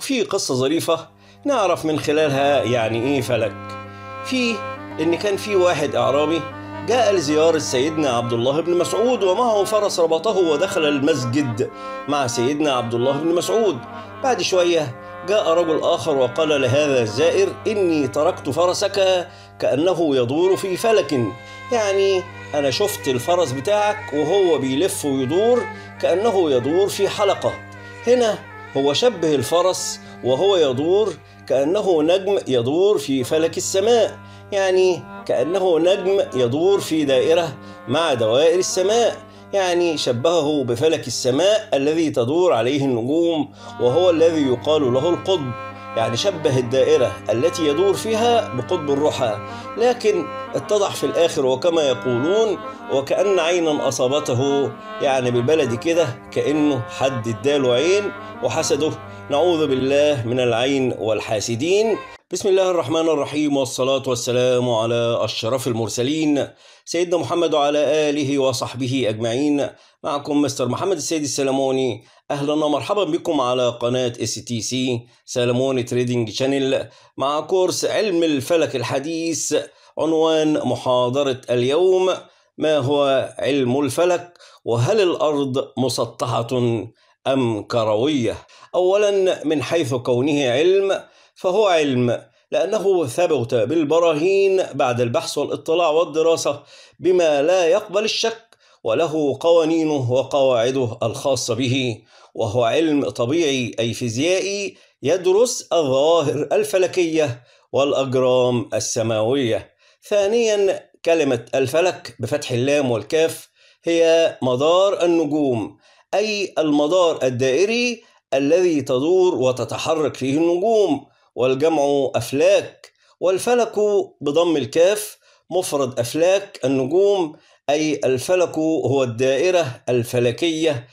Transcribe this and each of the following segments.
وفي قصة ظريفة نعرف من خلالها يعني إيه فلك في إن كان في واحد أعرابي جاء لزيارة سيدنا عبد الله بن مسعود ومعه فرس ربطه ودخل المسجد مع سيدنا عبد الله بن مسعود بعد شوية جاء رجل آخر وقال لهذا الزائر إني تركت فرسك كأنه يدور في فلك يعني أنا شفت الفرس بتاعك وهو بيلف ويدور كأنه يدور في حلقة هنا هو شبه الفرس وهو يدور كأنه نجم يدور في فلك السماء يعني كأنه نجم يدور في دائرة مع دوائر السماء يعني شبهه بفلك السماء الذي تدور عليه النجوم وهو الذي يقال له القطب يعني شبه الدائرة التي يدور فيها بقطب الرحى لكن اتضح في الآخر وكما يقولون وكأن عينا أصابته يعني بالبلد كده كأنه حد اداله عين وحسده نعوذ بالله من العين والحاسدين بسم الله الرحمن الرحيم والصلاة والسلام على أشرف المرسلين سيدنا محمد وعلى آله وصحبه أجمعين معكم مستر محمد السيد السلموني أهلا ومرحبا بكم على قناة اس تي سي سلموني تريدنج شانل مع كورس علم الفلك الحديث عنوان محاضرة اليوم ما هو علم الفلك وهل الأرض مسطحة أم كروية أولا من حيث كونه علم فهو علم لأنه ثبت بالبراهين بعد البحث والاطلاع والدراسة بما لا يقبل الشك وله قوانينه وقواعده الخاصة به وهو علم طبيعي أي فيزيائي يدرس الظواهر الفلكية والأجرام السماوية ثانيا كلمة الفلك بفتح اللام والكاف هي مدار النجوم أي المدار الدائري الذي تدور وتتحرك فيه النجوم والجمع أفلاك والفلك بضم الكاف مفرد أفلاك النجوم أي الفلك هو الدائرة الفلكية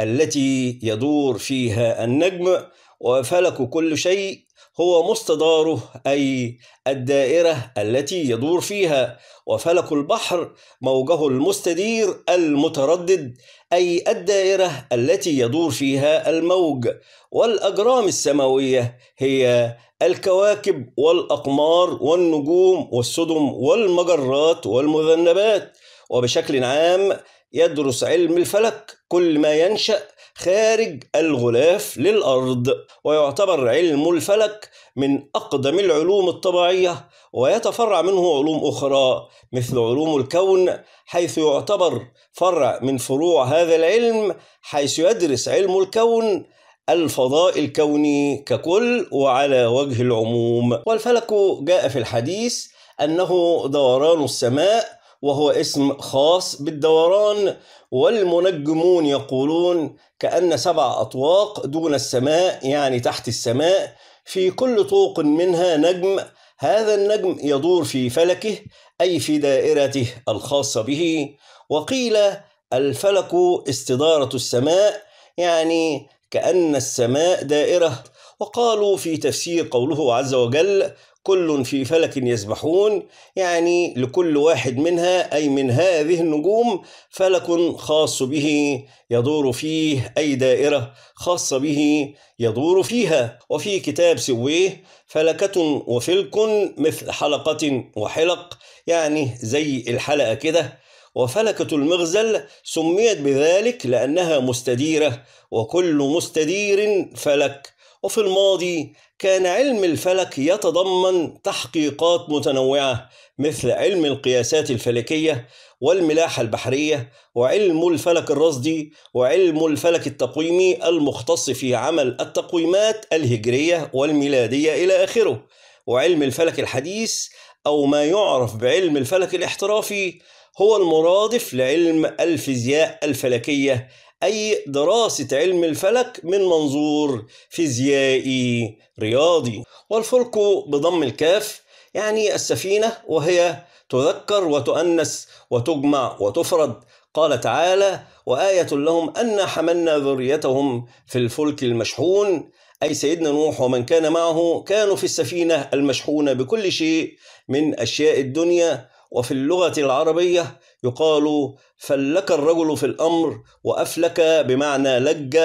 التي يدور فيها النجم وفلك كل شيء هو مستداره أي الدائرة التي يدور فيها وفلك البحر موجه المستدير المتردد أي الدائرة التي يدور فيها الموج والأجرام السماوية هي الكواكب والأقمار والنجوم والسدم والمجرات والمذنبات وبشكل عام يدرس علم الفلك كل ما ينشأ خارج الغلاف للأرض ويعتبر علم الفلك من أقدم العلوم الطبيعية ويتفرع منه علوم أخرى مثل علوم الكون حيث يعتبر فرع من فروع هذا العلم حيث يدرس علم الكون الفضاء الكوني ككل وعلى وجه العموم والفلك جاء في الحديث أنه دوران السماء وهو اسم خاص بالدوران والمنجمون يقولون كأن سبع أطواق دون السماء يعني تحت السماء في كل طوق منها نجم هذا النجم يدور في فلكه أي في دائرته الخاصة به وقيل الفلك استدارة السماء يعني كأن السماء دائرة وقالوا في تفسير قوله عز وجل كل في فلك يسبحون يعني لكل واحد منها أي من هذه النجوم فلك خاص به يدور فيه أي دائرة خاصة به يدور فيها وفي كتاب سويه فلكة وفلك مثل حلقة وحلق يعني زي الحلقة كده وفلكة المغزل سميت بذلك لأنها مستديرة وكل مستدير فلك وفي الماضي كان علم الفلك يتضمن تحقيقات متنوعة مثل علم القياسات الفلكية والملاحة البحرية وعلم الفلك الرصدي وعلم الفلك التقويمي المختص في عمل التقويمات الهجرية والميلادية إلى آخره وعلم الفلك الحديث أو ما يعرف بعلم الفلك الاحترافي هو المرادف لعلم الفيزياء الفلكية أي دراسة علم الفلك من منظور فيزيائي رياضي والفلك بضم الكاف يعني السفينة وهي تذكر وتؤنس وتجمع وتفرد قال تعالى وآية لهم أن حملنا ذريتهم في الفلك المشحون أي سيدنا نوح ومن كان معه كانوا في السفينة المشحونة بكل شيء من أشياء الدنيا وفي اللغة العربية يقال فلك الرجل في الأمر وأفلك بمعنى لج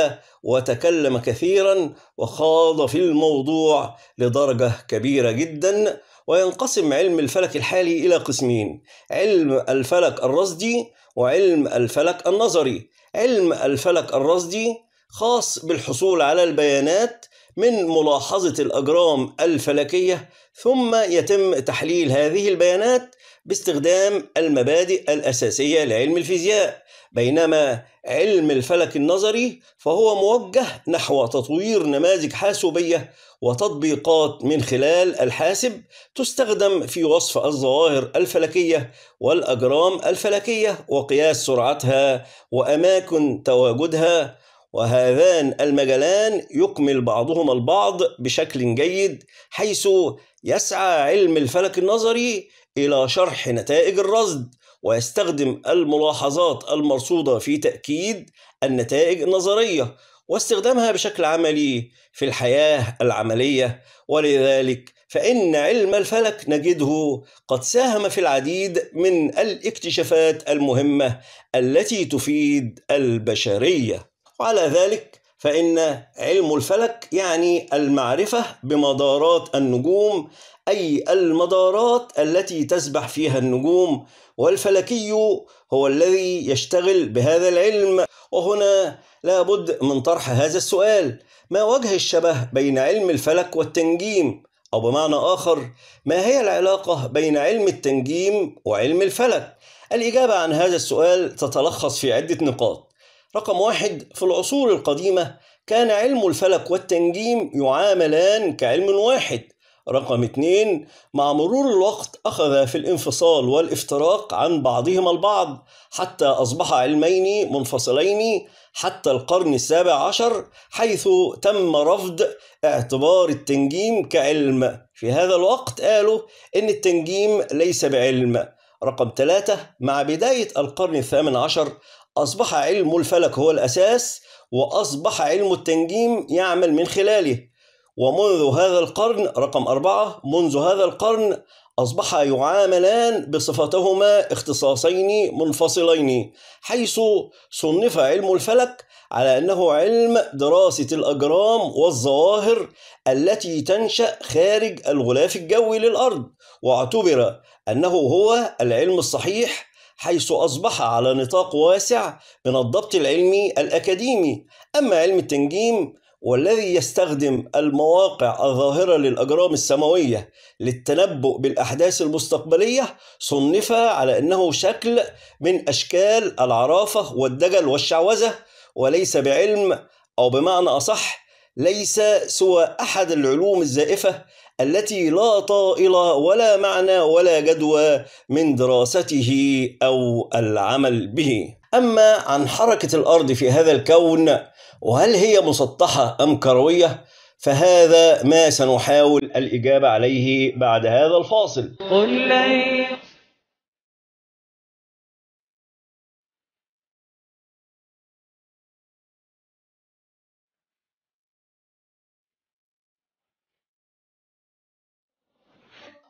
وتكلم كثيرا وخاض في الموضوع لدرجة كبيرة جدا وينقسم علم الفلك الحالي إلى قسمين علم الفلك الرصدي وعلم الفلك النظري علم الفلك الرصدي خاص بالحصول على البيانات من ملاحظة الأجرام الفلكية ثم يتم تحليل هذه البيانات باستخدام المبادئ الأساسية لعلم الفيزياء بينما علم الفلك النظري فهو موجه نحو تطوير نماذج حاسوبية وتطبيقات من خلال الحاسب تستخدم في وصف الظواهر الفلكية والأجرام الفلكية وقياس سرعتها وأماكن تواجدها وهذان المجالان يكمل بعضهما البعض بشكل جيد حيث يسعى علم الفلك النظري إلى شرح نتائج الرصد ويستخدم الملاحظات المرصودة في تأكيد النتائج النظرية واستخدامها بشكل عملي في الحياة العملية ولذلك فإن علم الفلك نجده قد ساهم في العديد من الاكتشافات المهمة التي تفيد البشرية وعلى ذلك فإن علم الفلك يعني المعرفة بمدارات النجوم أي المدارات التي تسبح فيها النجوم والفلكي هو الذي يشتغل بهذا العلم وهنا لابد من طرح هذا السؤال ما وجه الشبه بين علم الفلك والتنجيم أو بمعنى آخر ما هي العلاقة بين علم التنجيم وعلم الفلك؟ الإجابة عن هذا السؤال تتلخص في عدة نقاط رقم واحد في العصور القديمة كان علم الفلك والتنجيم يعاملان كعلم واحد رقم اتنين مع مرور الوقت أخذ في الانفصال والافتراق عن بعضهما البعض حتى أصبح علمين منفصلين حتى القرن السابع عشر حيث تم رفض اعتبار التنجيم كعلم في هذا الوقت قالوا إن التنجيم ليس بعلم رقم ثلاثة مع بداية القرن الثامن عشر أصبح علم الفلك هو الأساس وأصبح علم التنجيم يعمل من خلاله ومنذ هذا القرن رقم أربعة منذ هذا القرن أصبح يعاملان بصفتهما اختصاصين منفصلين حيث صنف علم الفلك على أنه علم دراسة الأجرام والظواهر التي تنشأ خارج الغلاف الجوي للأرض واعتبر أنه هو العلم الصحيح حيث أصبح على نطاق واسع من الضبط العلمي الأكاديمي أما علم التنجيم والذي يستخدم المواقع الظاهرة للأجرام السماوية للتنبؤ بالأحداث المستقبلية صنف على أنه شكل من أشكال العرافة والدجل والشعوذة وليس بعلم أو بمعنى أصح ليس سوى أحد العلوم الزائفة التي لا طائل ولا معنى ولا جدوى من دراسته أو العمل به أما عن حركة الأرض في هذا الكون وهل هي مسطحة أم كروية فهذا ما سنحاول الإجابة عليه بعد هذا الفاصل قل لي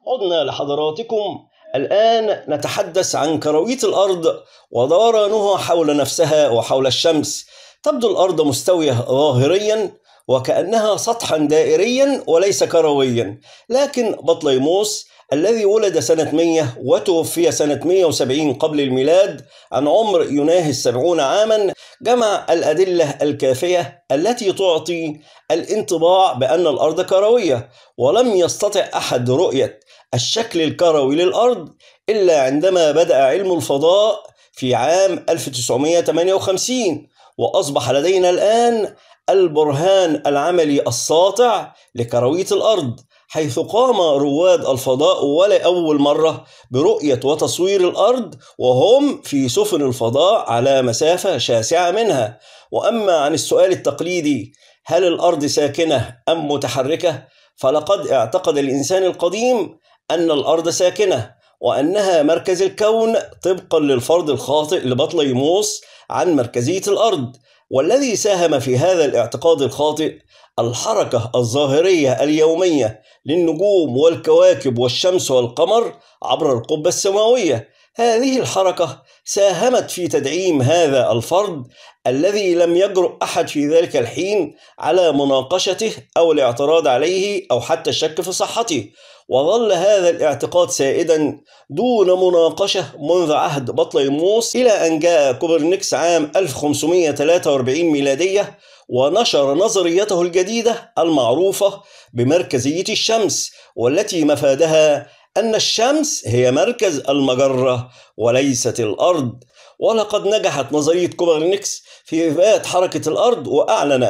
عدنا لحضراتكم الآن نتحدث عن كروية الأرض ودورانها حول نفسها وحول الشمس تبدو الأرض مستوية ظاهريا وكأنها سطحا دائريا وليس كرويا لكن بطليموس الذي ولد سنة 100 وتوفي سنة 170 قبل الميلاد عن عمر يناهي السبعون عاما جمع الأدلة الكافية التي تعطي الانطباع بأن الأرض كروية ولم يستطع أحد رؤية الشكل الكروي للأرض إلا عندما بدأ علم الفضاء في عام 1958 وأصبح لدينا الآن البرهان العملي الساطع لكروية الأرض حيث قام رواد الفضاء ولأول مرة برؤية وتصوير الأرض وهم في سفن الفضاء على مسافة شاسعة منها وأما عن السؤال التقليدي هل الأرض ساكنة أم متحركة؟ فلقد اعتقد الإنسان القديم أن الأرض ساكنة وأنها مركز الكون طبقا للفرض الخاطئ لبطليموس عن مركزية الأرض والذي ساهم في هذا الاعتقاد الخاطئ الحركة الظاهرية اليومية للنجوم والكواكب والشمس والقمر عبر القبة السماوية هذه الحركة ساهمت في تدعيم هذا الفرد الذي لم يجرؤ أحد في ذلك الحين على مناقشته أو الاعتراض عليه أو حتى الشك في صحته وظل هذا الاعتقاد سائدا دون مناقشة منذ عهد بطليموس إلى أن جاء كوبرنيكس عام 1543 ميلادية ونشر نظريته الجديدة المعروفة بمركزية الشمس والتي مفادها أن الشمس هي مركز المجرة وليست الأرض ولقد نجحت نظرية كوبرنيكس في إثبات حركة الأرض وأعلن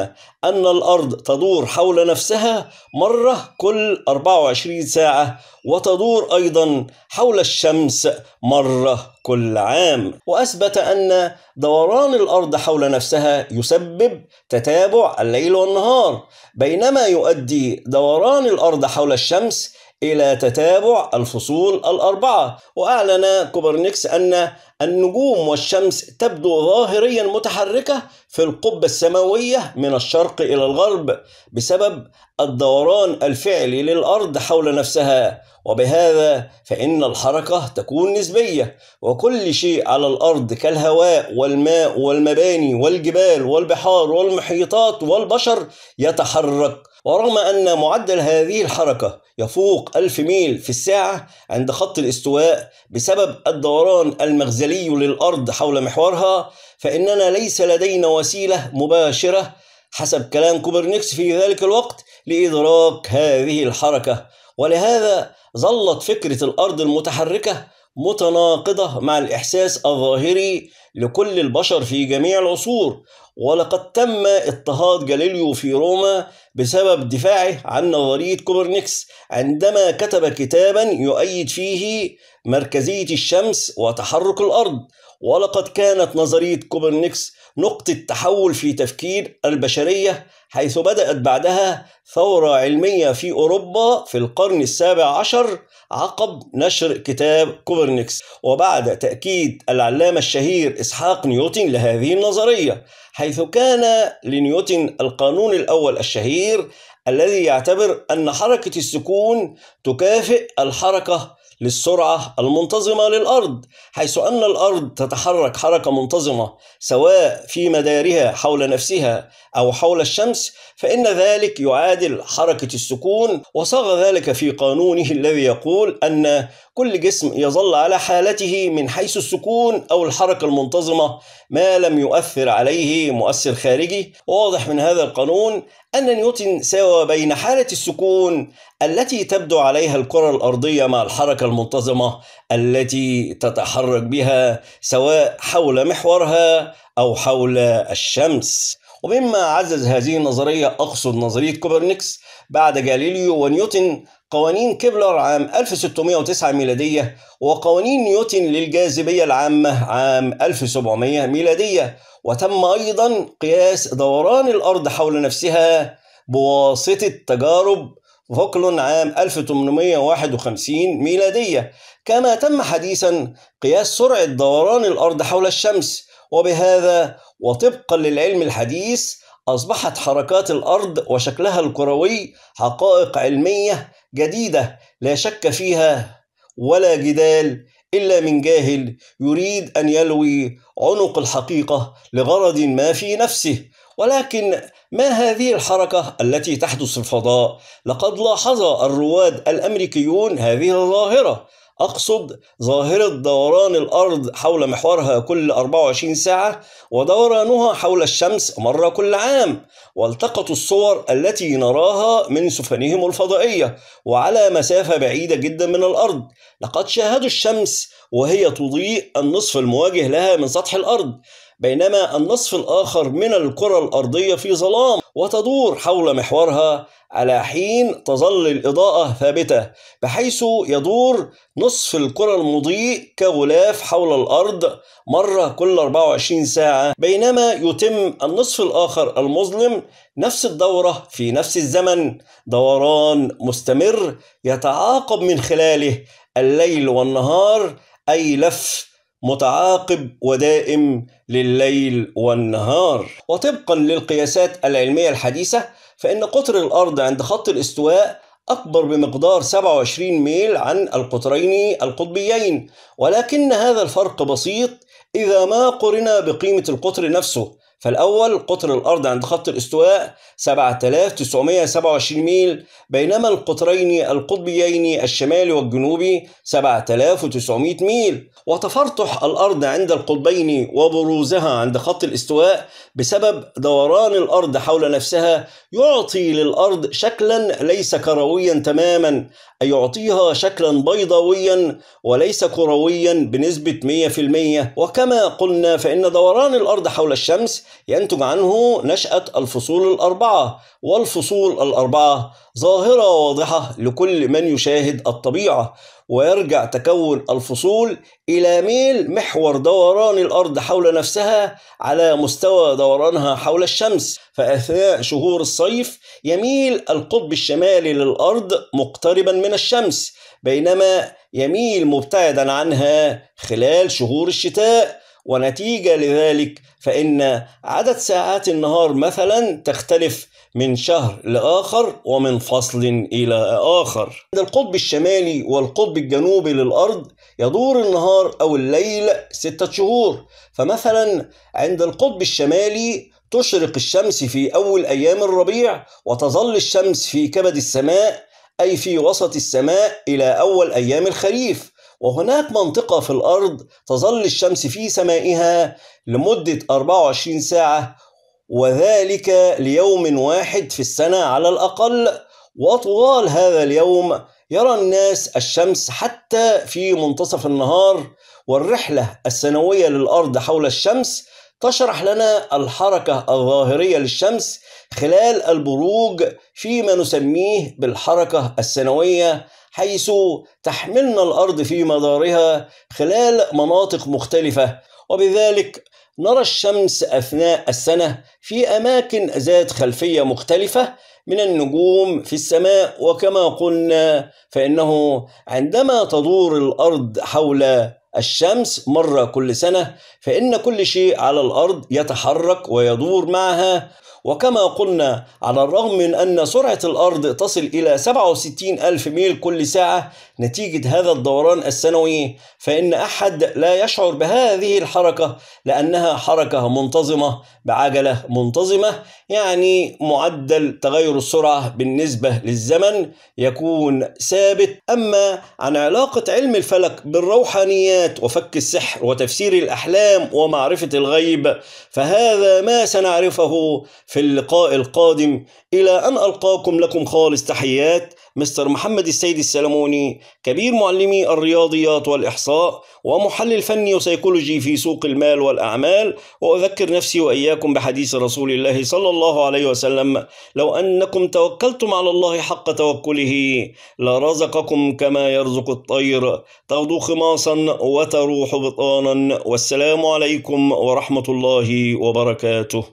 أن الأرض تدور حول نفسها مرة كل 24 ساعة وتدور أيضا حول الشمس مرة كل عام وأثبت أن دوران الأرض حول نفسها يسبب تتابع الليل والنهار بينما يؤدي دوران الأرض حول الشمس إلى تتابع الفصول الأربعة وأعلن كوبرنيكس أن النجوم والشمس تبدو ظاهريا متحركة في القبة السماوية من الشرق إلى الغرب بسبب الدوران الفعلي للأرض حول نفسها وبهذا فإن الحركة تكون نسبية وكل شيء على الأرض كالهواء والماء والمباني والجبال والبحار والمحيطات والبشر يتحرك ورغم أن معدل هذه الحركة يفوق ألف ميل في الساعة عند خط الاستواء بسبب الدوران المغزلي للأرض حول محورها فإننا ليس لدينا وسيلة مباشرة حسب كلام كوبرنيكس في ذلك الوقت لإدراك هذه الحركة ولهذا ظلت فكرة الأرض المتحركة متناقضة مع الإحساس الظاهري لكل البشر في جميع العصور ولقد تم اضطهاد جاليليو في روما بسبب دفاعه عن نظرية كوبرنيكس عندما كتب كتابا يؤيد فيه مركزية الشمس وتحرك الأرض ولقد كانت نظرية كوبرنيكس نقطة تحول في تفكير البشرية حيث بدأت بعدها ثورة علمية في أوروبا في القرن السابع عشر عقب نشر كتاب كوبرنيكس وبعد تأكيد العلامة الشهير إسحاق نيوتن لهذه النظرية حيث كان لنيوتن القانون الأول الشهير الذي يعتبر أن حركة السكون تكافئ الحركة للسرعة المنتظمة للأرض حيث أن الأرض تتحرك حركة منتظمة سواء في مدارها حول نفسها أو حول الشمس فإن ذلك يعادل حركة السكون وصاغ ذلك في قانونه الذي يقول أن كل جسم يظل على حالته من حيث السكون أو الحركة المنتظمة ما لم يؤثر عليه مؤثر خارجي وواضح من هذا القانون أن نيوتن ساوى بين حالة السكون التي تبدو عليها الكرة الأرضية مع الحركة المنتظمة التي تتحرك بها سواء حول محورها أو حول الشمس ومما عزز هذه النظرية أقصد نظرية كوبرنيكس بعد جاليليو ونيوتن قوانين كيبلر عام 1609 ميلادية وقوانين نيوتن للجاذبية العامة عام 1700 ميلادية وتم أيضا قياس دوران الأرض حول نفسها بواسطة تجارب فوكلون عام 1851 ميلادية كما تم حديثا قياس سرعة دوران الأرض حول الشمس وبهذا وطبقا للعلم الحديث أصبحت حركات الأرض وشكلها الكروي حقائق علمية جديدة لا شك فيها ولا جدال إلا من جاهل يريد أن يلوي عنق الحقيقة لغرض ما في نفسه ولكن ما هذه الحركة التي تحدث في الفضاء؟ لقد لاحظ الرواد الأمريكيون هذه الظاهرة أقصد ظاهرة دوران الأرض حول محورها كل 24 ساعة ودورانها حول الشمس مرة كل عام والتقطوا الصور التي نراها من سفنهم الفضائية وعلى مسافة بعيدة جدا من الأرض لقد شاهدوا الشمس وهي تضيء النصف المواجه لها من سطح الأرض بينما النصف الآخر من الكرة الأرضية في ظلام وتدور حول محورها على حين تظل الإضاءة ثابتة بحيث يدور نصف الكرة المضيء كغلاف حول الأرض مرة كل 24 ساعة بينما يتم النصف الآخر المظلم نفس الدورة في نفس الزمن دوران مستمر يتعاقب من خلاله الليل والنهار أي لف متعاقب ودائم لليل والنهار وطبقا للقياسات العلمية الحديثة فإن قطر الأرض عند خط الاستواء أكبر بمقدار 27 ميل عن القطرين القطبيين ولكن هذا الفرق بسيط إذا ما قرنا بقيمة القطر نفسه فالأول قطر الأرض عند خط الاستواء 7927 ميل بينما القطرين القطبيين الشمالي والجنوبي 7900 ميل وتفرطح الأرض عند القطبين وبروزها عند خط الاستواء بسبب دوران الأرض حول نفسها يعطي للأرض شكلا ليس كرويا تماما أي يعطيها شكلا بيضاويا وليس كرويا بنسبة 100% وكما قلنا فإن دوران الأرض حول الشمس ينتج عنه نشأة الفصول الأربعة والفصول الأربعة ظاهرة واضحة لكل من يشاهد الطبيعة ويرجع تكون الفصول إلى ميل محور دوران الأرض حول نفسها على مستوى دورانها حول الشمس فأثناء شهور الصيف يميل القطب الشمالي للأرض مقتربا من الشمس بينما يميل مبتعدا عنها خلال شهور الشتاء ونتيجة لذلك فإن عدد ساعات النهار مثلا تختلف من شهر لآخر ومن فصل إلى آخر عند القطب الشمالي والقطب الجنوبي للأرض يدور النهار أو الليل ستة شهور فمثلا عند القطب الشمالي تشرق الشمس في أول أيام الربيع وتظل الشمس في كبد السماء أي في وسط السماء إلى أول أيام الخريف وهناك منطقة في الأرض تظل الشمس في سمائها لمدة 24 ساعة وذلك ليوم واحد في السنة على الأقل وطوال هذا اليوم يرى الناس الشمس حتى في منتصف النهار والرحلة السنوية للأرض حول الشمس تشرح لنا الحركة الظاهرية للشمس خلال البروج فيما نسميه بالحركة السنوية حيث تحملنا الأرض في مدارها خلال مناطق مختلفة وبذلك نرى الشمس أثناء السنة في أماكن ذات خلفية مختلفة من النجوم في السماء وكما قلنا فإنه عندما تدور الأرض حول الشمس مرة كل سنة فإن كل شيء على الأرض يتحرك ويدور معها وكما قلنا على الرغم من أن سرعة الأرض تصل إلى 67 ألف ميل كل ساعة نتيجة هذا الدوران السنوي فإن أحد لا يشعر بهذه الحركة لأنها حركة منتظمة بعجلة منتظمة يعني معدل تغير السرعة بالنسبة للزمن يكون ثابت أما عن علاقة علم الفلك بالروحانيات وفك السحر وتفسير الأحلام ومعرفة الغيب فهذا ما سنعرفه في اللقاء القادم إلى أن ألقاكم لكم خالص تحيات مستر محمد السيد السلموني كبير معلمي الرياضيات والإحصاء ومحلل فني وسيكولوجي في سوق المال والأعمال وأذكر نفسي وإياكم بحديث رسول الله صلى الله عليه وسلم لو أنكم توكلتم على الله حق توكله لرزقكم كما يرزق الطير تغدو خماصا وتروح بطانا والسلام عليكم ورحمة الله وبركاته